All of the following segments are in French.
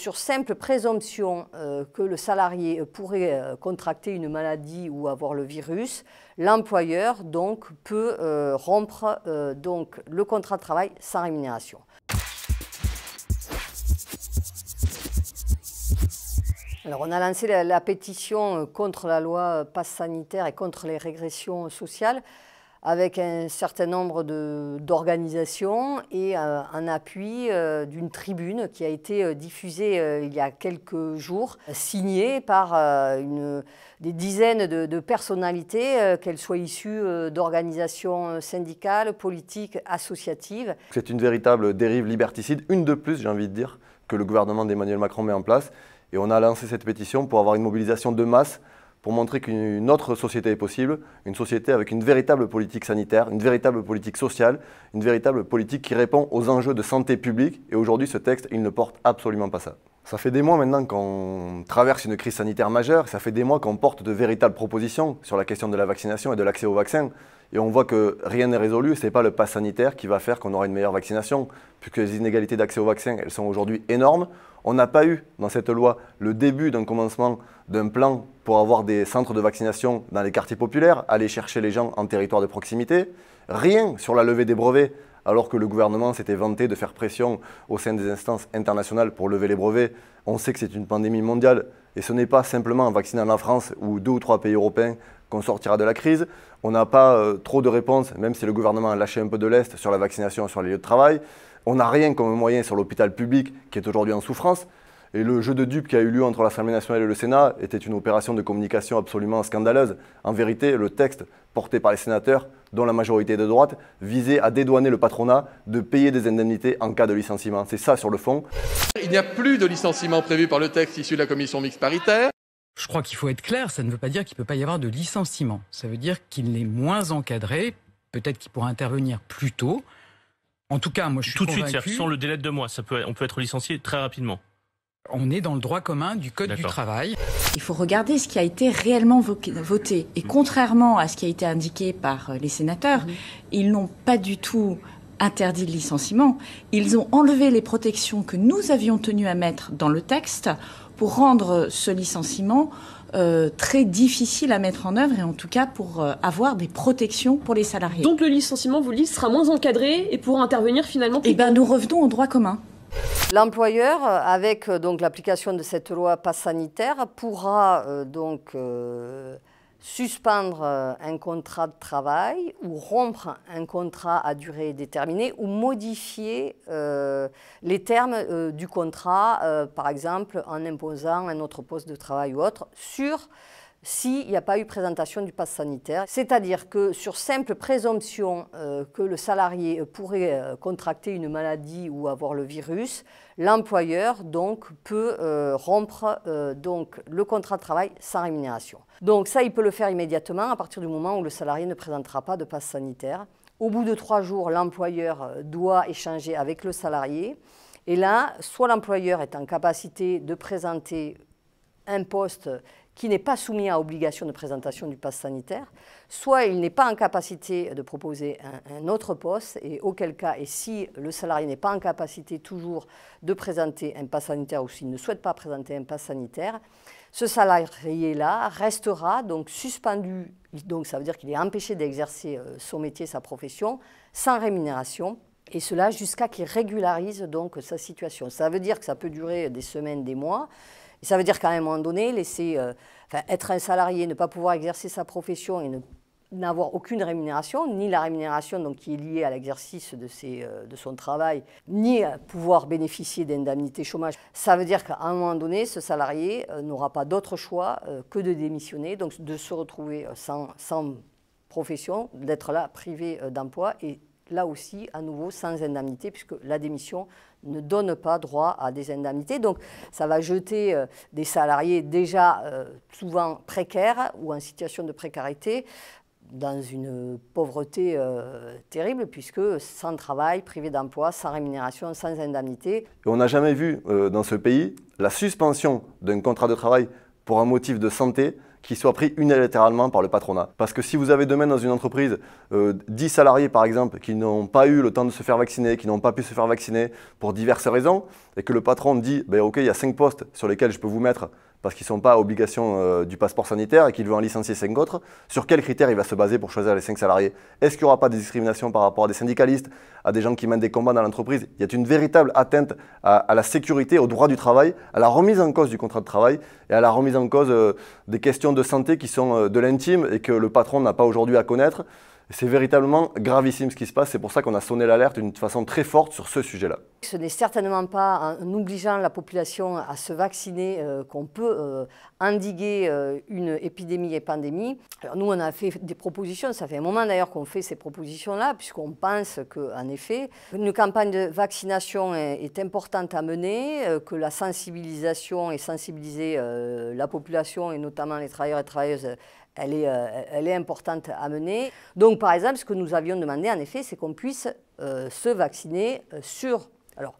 sur simple présomption euh, que le salarié euh, pourrait euh, contracter une maladie ou avoir le virus, l'employeur donc peut rompre donc le contrat de travail sans rémunération. Alors on a lancé la, la pétition contre la loi passe sanitaire et contre les régressions sociales avec un certain nombre d'organisations et euh, un appui euh, d'une tribune qui a été euh, diffusée il y a quelques jours, signée par une, des dizaines de personnalités, qu'elles soient issues d'organisations syndicales, politiques, associatives. C'est une véritable dérive liberticide, une de plus j'ai envie de dire, que le gouvernement d'Emmanuel Macron met en place. Et on a lancé cette pétition pour avoir une mobilisation de masse pour montrer qu'une autre société est possible, une société avec une véritable politique sanitaire, une véritable politique sociale, une véritable politique qui répond aux enjeux de santé publique. Et aujourd'hui, ce texte, il ne porte absolument pas ça. Ça fait des mois maintenant qu'on traverse une crise sanitaire majeure, ça fait des mois qu'on porte de véritables propositions sur la question de la vaccination et de l'accès aux vaccins. Et on voit que rien n'est résolu, ce n'est pas le pass sanitaire qui va faire qu'on aura une meilleure vaccination, puisque les inégalités d'accès aux vaccins, elles sont aujourd'hui énormes. On n'a pas eu dans cette loi le début d'un commencement d'un plan pour avoir des centres de vaccination dans les quartiers populaires, aller chercher les gens en territoire de proximité. Rien sur la levée des brevets, alors que le gouvernement s'était vanté de faire pression au sein des instances internationales pour lever les brevets. On sait que c'est une pandémie mondiale et ce n'est pas simplement en vaccinant la France ou deux ou trois pays européens qu'on sortira de la crise. On n'a pas euh, trop de réponses, même si le gouvernement a lâché un peu de l'Est sur la vaccination sur les lieux de travail. On n'a rien comme moyen sur l'hôpital public qui est aujourd'hui en souffrance. Et le jeu de dupe qui a eu lieu entre l'Assemblée nationale et le Sénat était une opération de communication absolument scandaleuse. En vérité, le texte porté par les sénateurs, dont la majorité de droite, visait à dédouaner le patronat de payer des indemnités en cas de licenciement. C'est ça sur le fond. Il n'y a plus de licenciement prévu par le texte issu de la commission mixte paritaire. Je crois qu'il faut être clair, ça ne veut pas dire qu'il ne peut pas y avoir de licenciement. Ça veut dire qu'il est moins encadré, peut-être qu'il pourra intervenir plus tôt. En tout cas, moi je suis Tout de suite, sans le délai de deux mois, on peut être licencié très rapidement. On est dans le droit commun du Code du travail. Il faut regarder ce qui a été réellement voté. Et mm. contrairement à ce qui a été indiqué par euh, les sénateurs, mm. ils n'ont pas du tout interdit le licenciement. Ils ont enlevé les protections que nous avions tenu à mettre dans le texte pour rendre ce licenciement euh, très difficile à mettre en œuvre et en tout cas pour euh, avoir des protections pour les salariés. Donc le licenciement, vous le dites, sera moins encadré et pourra intervenir finalement plus Eh bien, nous revenons au droit commun. L'employeur, euh, avec euh, donc l'application de cette loi passe sanitaire, pourra euh, donc suspendre un contrat de travail ou rompre un contrat à durée déterminée ou modifier les termes du contrat, par exemple en imposant un autre poste de travail ou autre, sur s'il n'y a pas eu présentation du pass sanitaire. C'est-à-dire que sur simple présomption euh, que le salarié pourrait euh, contracter une maladie ou avoir le virus, l'employeur donc peut euh, rompre donc le contrat de travail sans rémunération. Donc ça, il peut le faire immédiatement à partir du moment où le salarié ne présentera pas de passe sanitaire. Au bout de trois jours, l'employeur doit échanger avec le salarié. Et là, soit l'employeur est en capacité de présenter un poste qui n'est pas soumis à obligation de présentation du pass sanitaire, soit il n'est pas en capacité de proposer un, autre poste, et auquel cas, et si le salarié n'est pas en capacité toujours de présenter un pass sanitaire ou s'il ne souhaite pas présenter un pass sanitaire, ce salarié-là restera donc suspendu, donc ça veut dire qu'il est empêché d'exercer euh, son métier, sa profession, sans rémunération, et cela jusqu'à qu'il régularise donc sa situation. Ça veut dire que ça peut durer des semaines, des mois, ça veut dire qu'à un moment donné, laisser, euh, être un salarié, ne pas pouvoir exercer sa profession et n'avoir aucune rémunération, ni la rémunération donc, qui est liée à l'exercice de, euh, son travail, ni pouvoir bénéficier d'indemnités chômage. Ça veut dire qu'à un moment donné, ce salarié euh, n'aura pas d'autre choix que de démissionner, donc de se retrouver sans, profession, d'être là privé d'emploi et là aussi, à nouveau, sans indemnité, puisque la démission ne donne pas droit à des indemnités. Donc, ça va jeter euh, des salariés déjà euh, souvent précaires ou en situation de précarité dans une pauvreté euh, terrible, puisque sans travail, privé d'emploi, sans rémunération, sans indemnité. on n'a jamais vu dans ce pays la suspension d'un contrat de travail pour un motif de santé qui soit pris unilatéralement par le patronat. Parce que si vous avez demain dans une entreprise 10 euh, salariés par exemple qui n'ont pas eu le temps de se faire vacciner, qui n'ont pas pu se faire vacciner pour diverses raisons, et que le patron dit ben, ok il y a 5 postes sur lesquels je peux vous mettre parce qu'ils ne sont pas à obligation euh, du passeport sanitaire et qu'il veut en licencier cinq autres, sur quels critères il va se baser pour choisir les cinq salariés Est-ce qu'il n'y aura pas de discriminations par rapport à des syndicalistes, à des gens qui mènent des combats dans l'entreprise Il y a une véritable atteinte à, la sécurité, au droit du travail, à la remise en cause du contrat de travail et à la remise en cause euh, des questions de santé qui sont euh, de l'intime et que le patron n'a pas aujourd'hui à connaître. C'est véritablement gravissime ce qui se passe. C'est pour ça qu'on a sonné l'alerte d'une façon très forte sur ce sujet-là. Ce n'est certainement pas en obligeant la population à se vacciner euh, qu'on peut euh, endiguer euh, une épidémie et pandémie. nous, on a fait des propositions. Ça fait un moment d'ailleurs qu'on fait ces propositions-là, puisqu'on pense qu'en effet, une campagne de vaccination est, est importante à mener, que la sensibilisation et sensibiliser la population et notamment les travailleurs et travailleuses euh, elle est, importante à mener. Donc, par exemple, ce que nous avions demandé, en effet, c'est qu'on puisse euh, se vacciner euh, sur, alors,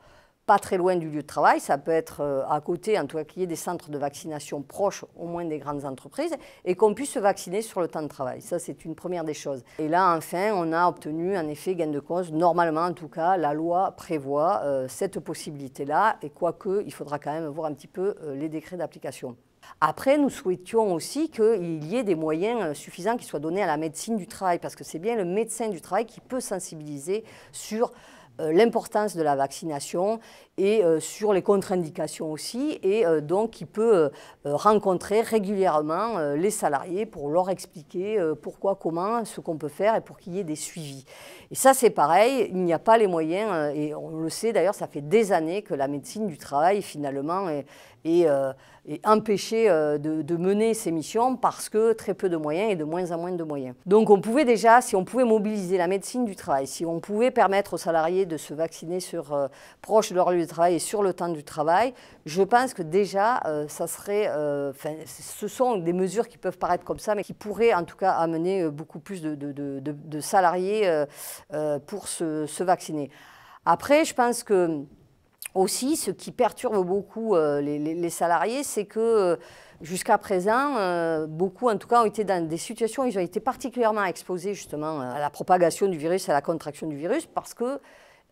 pas très loin du lieu de travail, ça peut être à côté, en tout cas, qu'il y ait des centres de vaccination proches, au moins des grandes entreprises, et qu'on puisse se vacciner sur le temps de travail. Ça, c'est une première des choses. Et là, enfin, on a obtenu, en effet, gain de cause. Normalement, en tout cas, la loi prévoit cette possibilité-là, et quoique, il faudra quand même voir un petit peu les décrets d'application. Après, nous souhaitions aussi qu'il y ait des moyens euh, suffisants qui soient donnés à la médecine du travail, parce que c'est bien le médecin du travail qui peut sensibiliser sur euh, l'importance de la vaccination et euh, sur les contre-indications aussi, et donc qui peut rencontrer régulièrement les salariés pour leur expliquer pourquoi, comment, ce qu'on peut faire et pour qu'il y ait des suivis. Et ça, c'est pareil, il n'y a pas les moyens, et on le sait d'ailleurs, ça fait des années que la médecine du travail, finalement, est, euh, et, empêcher euh, de, mener ces missions parce que très peu de moyens et de moins en moins de moyens. Donc on pouvait déjà, si on pouvait mobiliser la médecine du travail, si on pouvait permettre aux salariés de se vacciner sur, euh, proche de leur lieu de travail et sur le temps du travail, je pense que déjà, ça serait, ce sont des mesures qui peuvent paraître comme ça, mais qui pourraient en tout cas amener beaucoup plus de, salariés pour se, se vacciner. Après, je pense que aussi, ce qui perturbe beaucoup euh, les, salariés, c'est que euh, jusqu'à présent, euh, beaucoup en tout cas ont été dans des situations où ils ont été particulièrement exposés justement à la propagation du virus, à la contraction du virus, parce que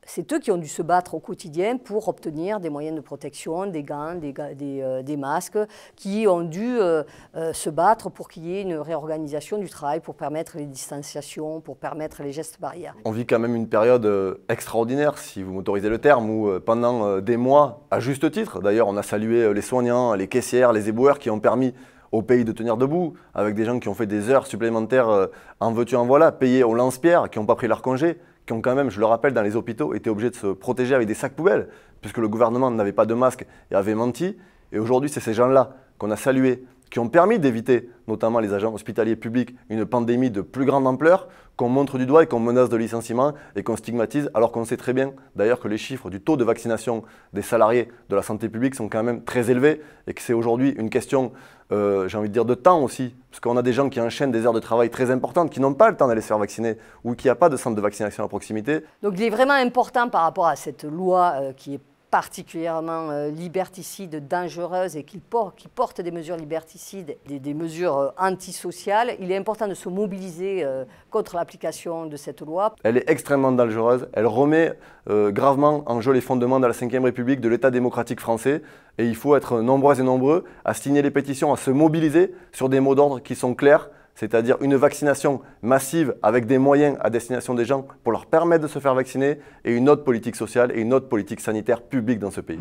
c'est eux qui ont dû se battre au quotidien pour obtenir des moyens de protection, des gants, des, euh, masques, qui ont dû euh, euh, se battre pour qu'il y ait une réorganisation du travail, pour permettre les distanciations, pour permettre les gestes barrières. On vit quand même une période extraordinaire, si vous m'autorisez le terme, où pendant des mois, à juste titre, d'ailleurs on a salué les soignants, les caissières, les éboueurs qui ont permis au pays de tenir debout, avec des gens qui ont fait des heures supplémentaires en veux-tu en voilà, payés au lance-pierre, qui n'ont pas pris leur congé qui ont quand même, je le rappelle, dans les hôpitaux, été obligés de se protéger avec des sacs poubelles, puisque le gouvernement n'avait pas de masque et avait menti. Et aujourd'hui, c'est ces gens-là qu'on a salués qui ont permis d'éviter, notamment les agents hospitaliers publics, une pandémie de plus grande ampleur, qu'on montre du doigt et qu'on menace de licenciement et qu'on stigmatise, alors qu'on sait très bien d'ailleurs que les chiffres du taux de vaccination des salariés de la santé publique sont quand même très élevés et que c'est aujourd'hui une question, euh, j'ai envie de dire, de temps aussi, parce qu'on a des gens qui enchaînent des heures de travail très importantes, qui n'ont pas le temps d'aller se faire vacciner ou qui n'ont pas de centre de vaccination à proximité. Donc il est vraiment important par rapport à cette loi euh, qui est particulièrement euh, liberticide, dangereuse, et qui porte des mesures liberticides, des, des mesures euh, antisociales, il est important de se mobiliser euh, contre l'application de cette loi. Elle est extrêmement dangereuse, elle remet gravement en jeu les fondements de la Ve République, de l'État démocratique français, et il faut être nombreux et nombreux à signer les pétitions, à se mobiliser sur des mots d'ordre qui sont clairs c'est-à-dire une vaccination massive avec des moyens à destination des gens pour leur permettre de se faire vacciner, et une autre politique sociale et une autre politique sanitaire publique dans ce pays.